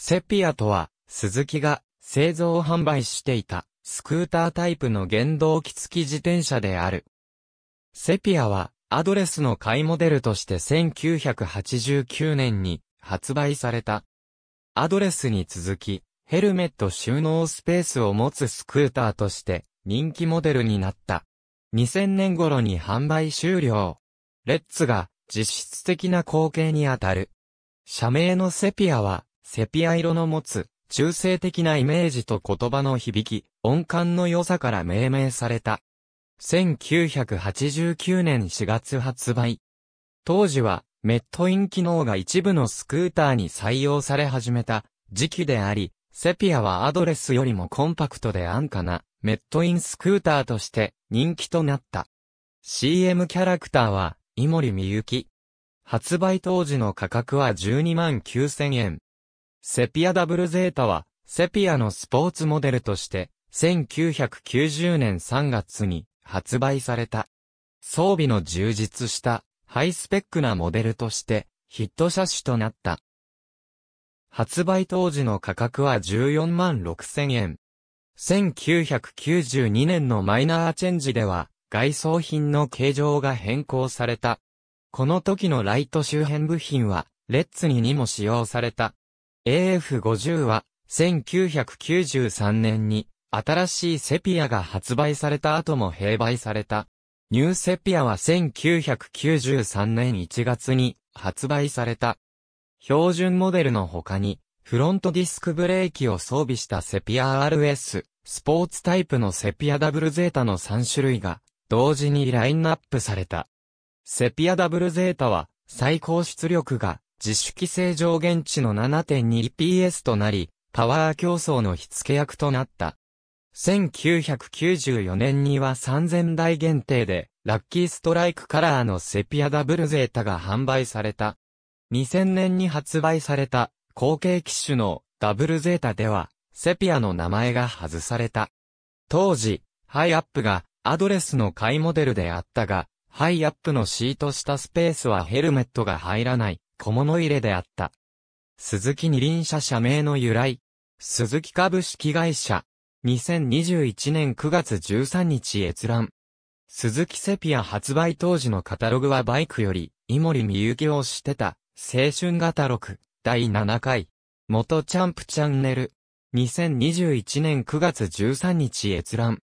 セピアとは、鈴木が製造販売していたスクータータイプの原動機付き自転車である。セピアはアドレスの買いモデルとして1989年に発売された。アドレスに続き、ヘルメット収納スペースを持つスクーターとして人気モデルになった。2000年頃に販売終了。レッツが実質的な光景にあたる。社名のセピアはセピア色の持つ、中性的なイメージと言葉の響き、音感の良さから命名された。1989年4月発売。当時は、メットイン機能が一部のスクーターに採用され始めた時期であり、セピアはアドレスよりもコンパクトで安価なメットインスクーターとして人気となった。CM キャラクターは、井森美幸。発売当時の価格は12万9000円。セピアダブルゼータは、セピアのスポーツモデルとして、1990年3月に発売された。装備の充実したハイスペックなモデルとしてヒット車種となった。発売当時の価格は14万6000円。1992年のマイナーチェンジでは外装品の形状が変更された。この時のライト周辺部品はレッツににも使用された。AF50 は、1993年に、新しいセピアが発売された後も併売された。ニューセピアは1993年1月に発売された。標準モデルの他に、フロントディスクブレーキを装備したセピア RS、スポーツタイプのセピアダブルゼータの3種類が、同時にラインナップされた。セピアダブルゼータは、最高出力が自主規制上限値の7 2 p s となり、パワー競争の火付け役となった。1994年には3000台限定で、ラッキーストライクカラーのセピアダブルゼータが販売された。2000年に発売された、後継機種のダブルゼータでは、セピアの名前が外された。当時、ハイアップがアドレスの買いモデルであったが、ハイアップのシートしたスペースはヘルメットが入らない。小物入れであった。鈴木二輪車社名の由来。鈴木株式会社。2021年9月13日閲覧。鈴木セピア発売当時のカタログはバイクより、井森美幸を知ってた、青春型6、第7回。元チャンプチャンネル。2021年9月13日閲覧。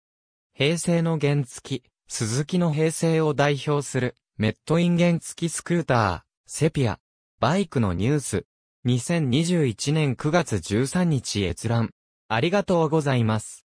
平成の原付、き、鈴木の平成を代表する、メットイン原付きスクーター、セピア。バイクのニュース。2021年9月13日閲覧。ありがとうございます。